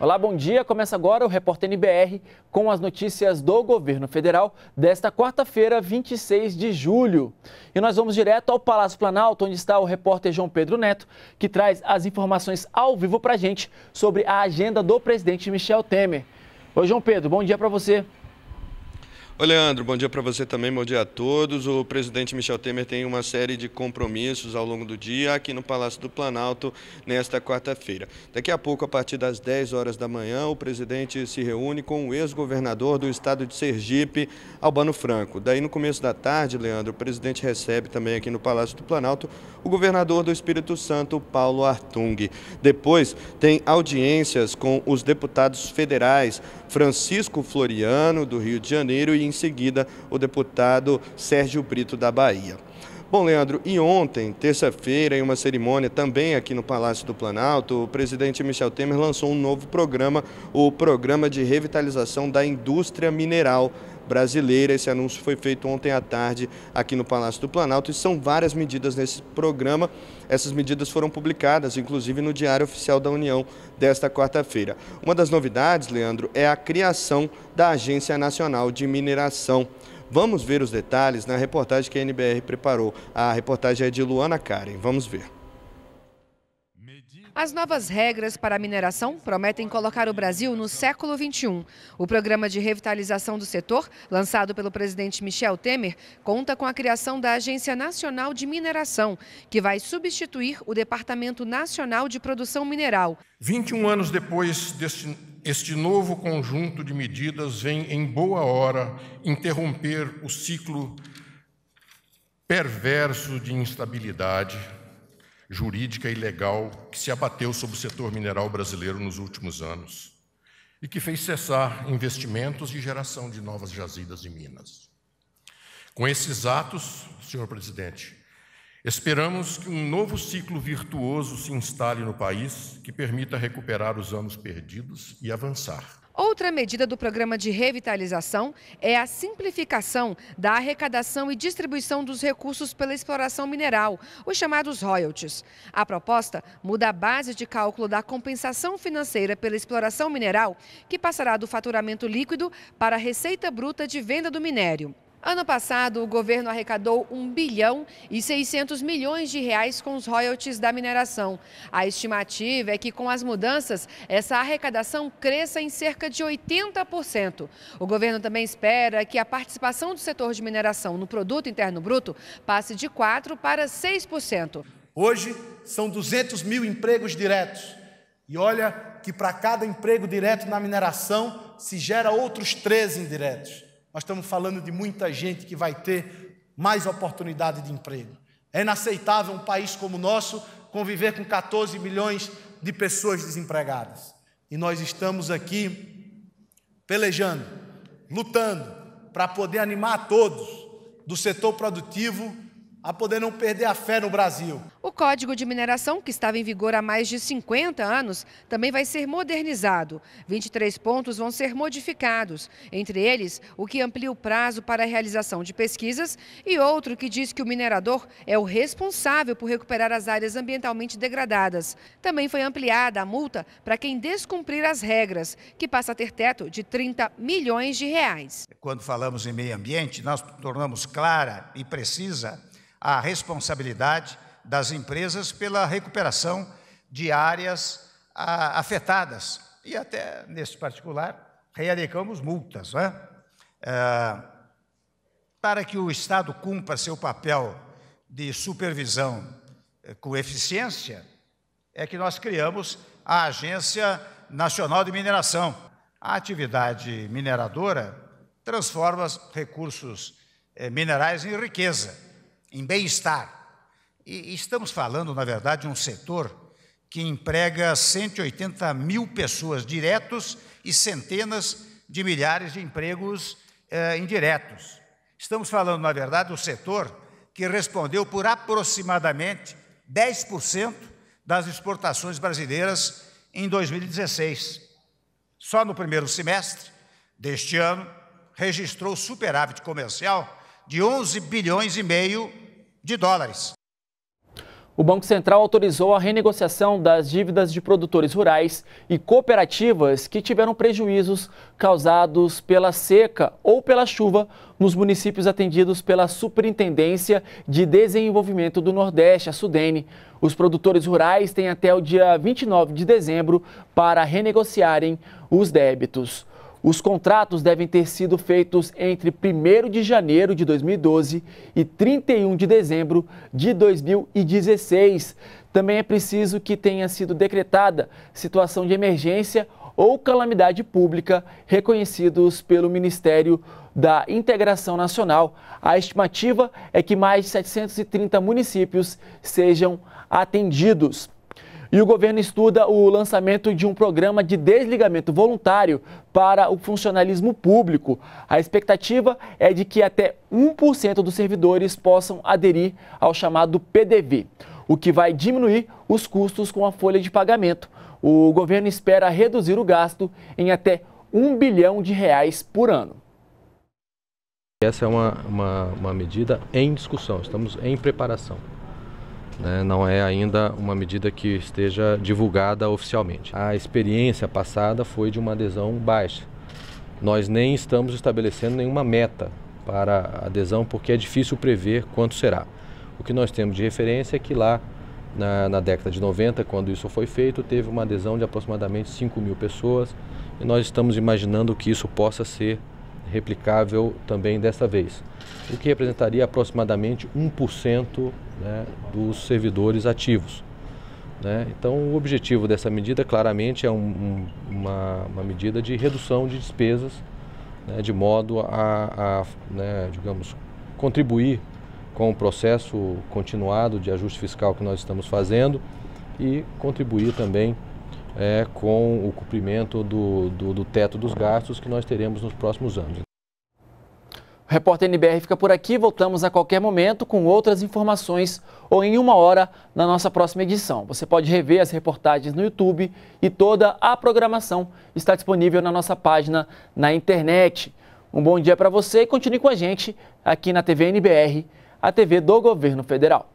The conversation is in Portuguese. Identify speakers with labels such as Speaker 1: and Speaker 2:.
Speaker 1: Olá, bom dia. Começa agora o Repórter NBR com as notícias do governo federal desta quarta-feira, 26 de julho. E nós vamos direto ao Palácio Planalto, onde está o repórter João Pedro Neto, que traz as informações ao vivo para a gente sobre a agenda do presidente Michel Temer. Oi, João Pedro, bom dia para você.
Speaker 2: Ô Leandro, bom dia para você também, bom dia a todos. O presidente Michel Temer tem uma série de compromissos ao longo do dia aqui no Palácio do Planalto nesta quarta-feira. Daqui a pouco, a partir das 10 horas da manhã, o presidente se reúne com o ex-governador do estado de Sergipe, Albano Franco. Daí no começo da tarde, Leandro, o presidente recebe também aqui no Palácio do Planalto o governador do Espírito Santo, Paulo Artung. Depois tem audiências com os deputados federais Francisco Floriano, do Rio de Janeiro, e em seguida o deputado Sérgio Brito da Bahia. Bom, Leandro, e ontem, terça-feira, em uma cerimônia também aqui no Palácio do Planalto, o presidente Michel Temer lançou um novo programa, o Programa de Revitalização da Indústria Mineral Brasileira. Esse anúncio foi feito ontem à tarde aqui no Palácio do Planalto e são várias medidas nesse programa. Essas medidas foram publicadas, inclusive, no Diário Oficial da União desta quarta-feira. Uma das novidades, Leandro, é a criação da Agência Nacional de Mineração. Vamos ver os detalhes na reportagem que a NBR preparou. A reportagem é de Luana Karen. Vamos ver.
Speaker 3: As novas regras para a mineração prometem colocar o Brasil no século XXI. O programa de revitalização do setor, lançado pelo presidente Michel Temer, conta com a criação da Agência Nacional de Mineração, que vai substituir o Departamento Nacional de Produção Mineral.
Speaker 4: 21 anos depois deste este novo conjunto de medidas vem, em boa hora, interromper o ciclo perverso de instabilidade jurídica e legal que se abateu sobre o setor mineral brasileiro nos últimos anos e que fez cessar investimentos e geração de novas jazidas em Minas. Com esses atos, senhor presidente, Esperamos que um novo ciclo virtuoso se instale no país, que permita recuperar os anos perdidos e avançar.
Speaker 3: Outra medida do programa de revitalização é a simplificação da arrecadação e distribuição dos recursos pela exploração mineral, os chamados royalties. A proposta muda a base de cálculo da compensação financeira pela exploração mineral, que passará do faturamento líquido para a receita bruta de venda do minério. Ano passado, o governo arrecadou 1 bilhão e 600 milhões de reais com os royalties da mineração. A estimativa é que, com as mudanças, essa arrecadação cresça em cerca de 80%. O governo também espera que a participação do setor de mineração no produto interno bruto passe de 4% para 6%.
Speaker 2: Hoje, são 200 mil empregos diretos. E olha que para cada emprego direto na mineração se gera outros 13 indiretos. Nós estamos falando de muita gente que vai ter mais oportunidade de emprego. É inaceitável um país como o nosso conviver com 14 milhões de pessoas desempregadas. E nós estamos aqui pelejando, lutando para poder animar a todos do setor produtivo a poder não perder a fé no Brasil.
Speaker 3: O Código de Mineração, que estava em vigor há mais de 50 anos, também vai ser modernizado. 23 pontos vão ser modificados, entre eles o que amplia o prazo para a realização de pesquisas e outro que diz que o minerador é o responsável por recuperar as áreas ambientalmente degradadas. Também foi ampliada a multa para quem descumprir as regras, que passa a ter teto de 30 milhões de reais.
Speaker 5: Quando falamos em meio ambiente, nós tornamos clara e precisa a responsabilidade das empresas pela recuperação de áreas a, afetadas. E até, neste particular, realicamos multas. Né? É, para que o Estado cumpra seu papel de supervisão é, com eficiência, é que nós criamos a Agência Nacional de Mineração. A atividade mineradora transforma recursos é, minerais em riqueza em bem-estar. E estamos falando, na verdade, de um setor que emprega 180 mil pessoas diretos e centenas de milhares de empregos eh, indiretos. Estamos falando, na verdade, do setor que respondeu por aproximadamente 10% das exportações brasileiras em 2016. Só no primeiro semestre deste ano, registrou superávit comercial de 11 bilhões e meio de dólares.
Speaker 1: O Banco Central autorizou a renegociação das dívidas de produtores rurais e cooperativas que tiveram prejuízos causados pela seca ou pela chuva nos municípios atendidos pela Superintendência de Desenvolvimento do Nordeste, a SUDENE. Os produtores rurais têm até o dia 29 de dezembro para renegociarem os débitos. Os contratos devem ter sido feitos entre 1 de janeiro de 2012 e 31 de dezembro de 2016. Também é preciso que tenha sido decretada situação de emergência ou calamidade pública reconhecidos pelo Ministério da Integração Nacional. A estimativa é que mais de 730 municípios sejam atendidos. E o governo estuda o lançamento de um programa de desligamento voluntário para o funcionalismo público. A expectativa é de que até 1% dos servidores possam aderir ao chamado PDV, o que vai diminuir os custos com a folha de pagamento. O governo espera reduzir o gasto em até 1 bilhão de reais por ano.
Speaker 4: Essa é uma, uma, uma medida em discussão, estamos em preparação né, não é ainda uma medida que esteja divulgada oficialmente. A experiência passada foi de uma adesão baixa. Nós nem estamos estabelecendo nenhuma meta para adesão, porque é difícil prever quanto será. O que nós temos de referência é que lá na, na, década de 90, quando isso foi feito, teve uma adesão de aproximadamente 5 mil pessoas e nós estamos imaginando que isso possa ser replicável também desta vez, o que representaria aproximadamente 1% né, dos servidores ativos. Né? Então, o objetivo dessa medida claramente é um, uma, uma, medida de redução de despesas, né, de modo a, a né, digamos, contribuir com o processo continuado de ajuste fiscal que nós estamos fazendo e contribuir também é, com o cumprimento do, do, do teto dos gastos que nós teremos nos próximos anos.
Speaker 1: O repórter NBR fica por aqui. Voltamos a qualquer momento com outras informações ou em uma hora na nossa próxima edição. Você pode rever as reportagens no YouTube e toda a programação está disponível na nossa página na internet. Um bom dia para você e continue com a gente aqui na TV NBR, a TV do Governo Federal.